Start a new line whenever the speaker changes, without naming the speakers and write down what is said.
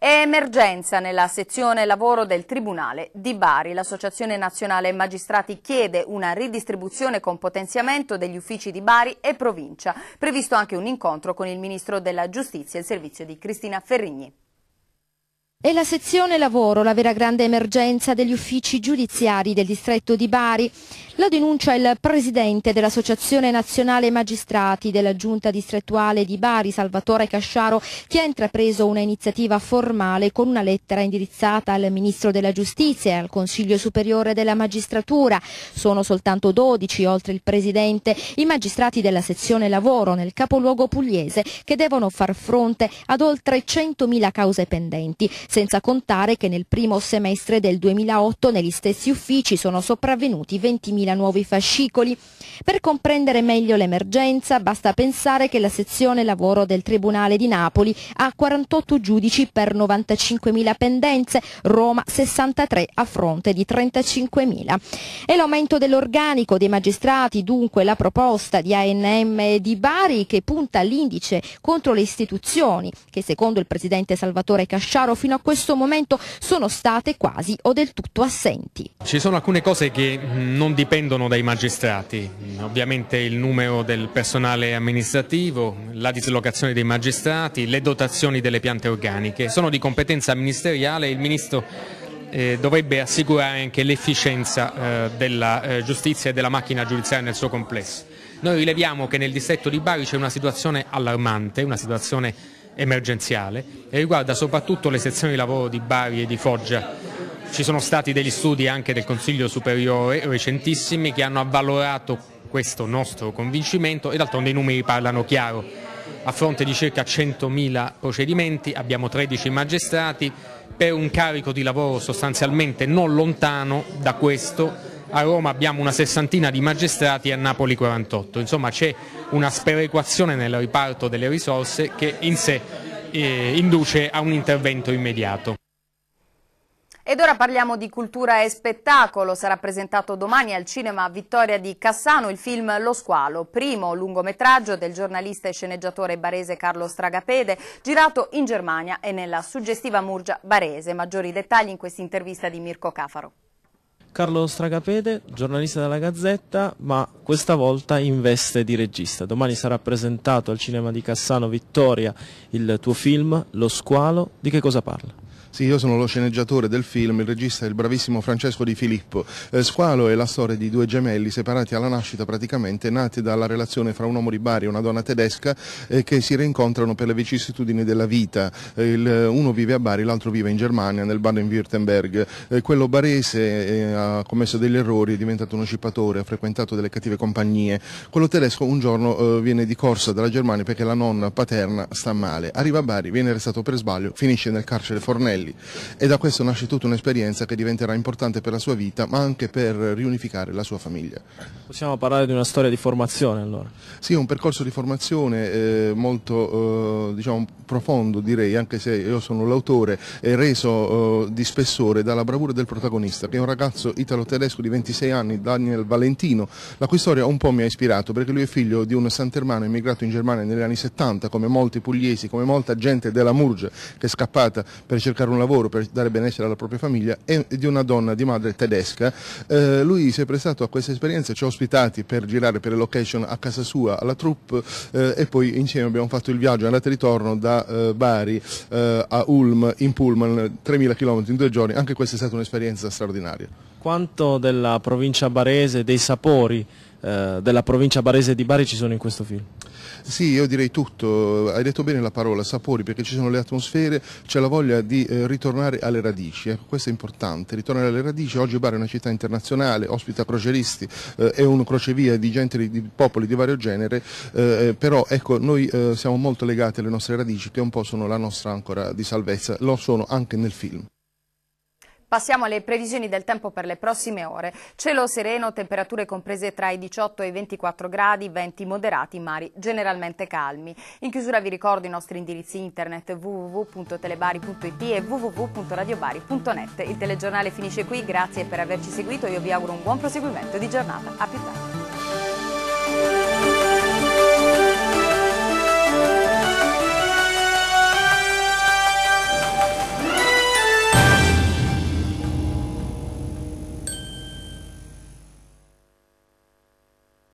È emergenza nella sezione lavoro del Tribunale di Bari. L'Associazione Nazionale Magistrati chiede una ridistribuzione con potenziamento degli uffici di Bari e provincia. Previsto anche un incontro con il Ministro della Giustizia e il servizio di Cristina Ferrigni.
E la sezione lavoro la vera grande emergenza degli uffici giudiziari del distretto di Bari. la denuncia il presidente dell'Associazione Nazionale Magistrati della Giunta Distrettuale di Bari, Salvatore Casciaro, che ha intrapreso una iniziativa formale con una lettera indirizzata al Ministro della Giustizia e al Consiglio Superiore della Magistratura. Sono soltanto 12, oltre il presidente, i magistrati della sezione lavoro nel capoluogo pugliese che devono far fronte ad oltre 100.000 cause pendenti senza contare che nel primo semestre del 2008 negli stessi uffici sono sopravvenuti 20.000 nuovi fascicoli. Per comprendere meglio l'emergenza basta pensare che la sezione lavoro del Tribunale di Napoli ha 48 giudici per 95.000 pendenze, Roma 63 a fronte di 35.000. E l'aumento dell'organico dei magistrati, dunque la proposta di ANM di Bari che punta l'indice contro le istituzioni, che secondo il presidente Salvatore Casciaro fino a a questo momento sono state quasi o del tutto assenti.
Ci sono alcune cose che mm, non dipendono dai magistrati, ovviamente il numero del personale amministrativo, la dislocazione dei magistrati, le dotazioni delle piante organiche, sono di competenza ministeriale e il Ministro eh, dovrebbe assicurare anche l'efficienza eh, della eh, giustizia e della macchina giudiziaria nel suo complesso. Noi rileviamo che nel distretto di Bari c'è una situazione allarmante, una situazione emergenziale e riguarda soprattutto le sezioni di lavoro di Bari e di Foggia. Ci sono stati degli studi anche del Consiglio Superiore recentissimi che hanno avvalorato questo nostro convincimento e d'altronde i numeri parlano chiaro. A fronte di circa 100.000 procedimenti abbiamo 13 magistrati per un carico di lavoro sostanzialmente non lontano da questo a Roma abbiamo una sessantina di magistrati e a Napoli 48, insomma c'è una sperequazione nel riparto delle risorse che in sé eh, induce a un intervento immediato.
Ed ora parliamo di cultura e spettacolo. Sarà presentato domani al cinema Vittoria di Cassano il film Lo squalo, primo lungometraggio del giornalista e sceneggiatore barese Carlo Stragapede, girato in Germania e nella suggestiva Murgia barese. Maggiori dettagli in questa intervista di Mirko Cafaro.
Carlo Stragapede, giornalista della Gazzetta, ma questa volta in veste di regista. Domani sarà presentato al cinema di Cassano Vittoria il tuo film Lo squalo. Di che cosa parla? Sì, io sono lo sceneggiatore del film, il regista è il bravissimo Francesco Di Filippo. Eh, Squalo è la storia di due gemelli separati alla nascita praticamente, nati dalla relazione fra un uomo di Bari e una donna tedesca eh, che si rincontrano per le vicissitudini della vita. Eh, il, uno vive a Bari, l'altro vive in Germania, nel Baden-Württemberg. Eh, quello barese eh, ha commesso degli errori, è diventato uno scippatore, ha frequentato delle cattive compagnie. Quello tedesco un giorno eh, viene di corsa dalla Germania perché la nonna paterna sta male. Arriva a Bari, viene arrestato per sbaglio, finisce nel carcere Fornelli. Machiavelli e da questo nasce tutta un'esperienza che diventerà importante per la sua vita ma anche per riunificare la sua famiglia. Possiamo parlare di una storia di formazione allora? Sì, un percorso di formazione eh, molto eh, diciamo, profondo direi, anche se io sono l'autore, è reso eh, di spessore dalla bravura del protagonista che è un ragazzo italo-tedesco di 26 anni, Daniel Valentino, la cui storia un po' mi ha ispirato perché lui è figlio di un santermano immigrato in Germania negli anni 70 come molti pugliesi, come molta gente della Murge che è scappata per cercare trovare un lavoro per dare benessere alla propria famiglia e di una donna di madre tedesca. Eh, lui si è prestato a questa esperienza, ci ha ospitati per girare per le location a casa sua, alla troupe eh, e poi insieme abbiamo fatto il viaggio andata e ritorno da eh, Bari eh, a Ulm in Pullman, 3.000 km in due giorni, anche questa è stata un'esperienza straordinaria. Quanto della provincia barese, dei sapori eh, della provincia barese di Bari ci sono in questo film? Sì, io direi tutto, hai detto bene la parola, sapori, perché ci sono le atmosfere, c'è la voglia di eh, ritornare alle radici, ecco, questo è importante, ritornare alle radici, oggi Bari è una città internazionale, ospita croceristi, eh, è un crocevia di gente, di, di popoli di vario genere, eh, eh però ecco, noi eh, siamo molto legati alle nostre radici, che un po' sono la nostra ancora di salvezza, lo sono anche nel film.
Passiamo alle previsioni del tempo per le prossime ore. Cielo sereno, temperature comprese tra i 18 e i 24 gradi, venti moderati, mari generalmente calmi. In chiusura vi ricordo i nostri indirizzi internet www.telebari.it e www.radiobari.net. Il telegiornale finisce qui, grazie per averci seguito, io vi auguro un buon proseguimento di giornata. A più tardi.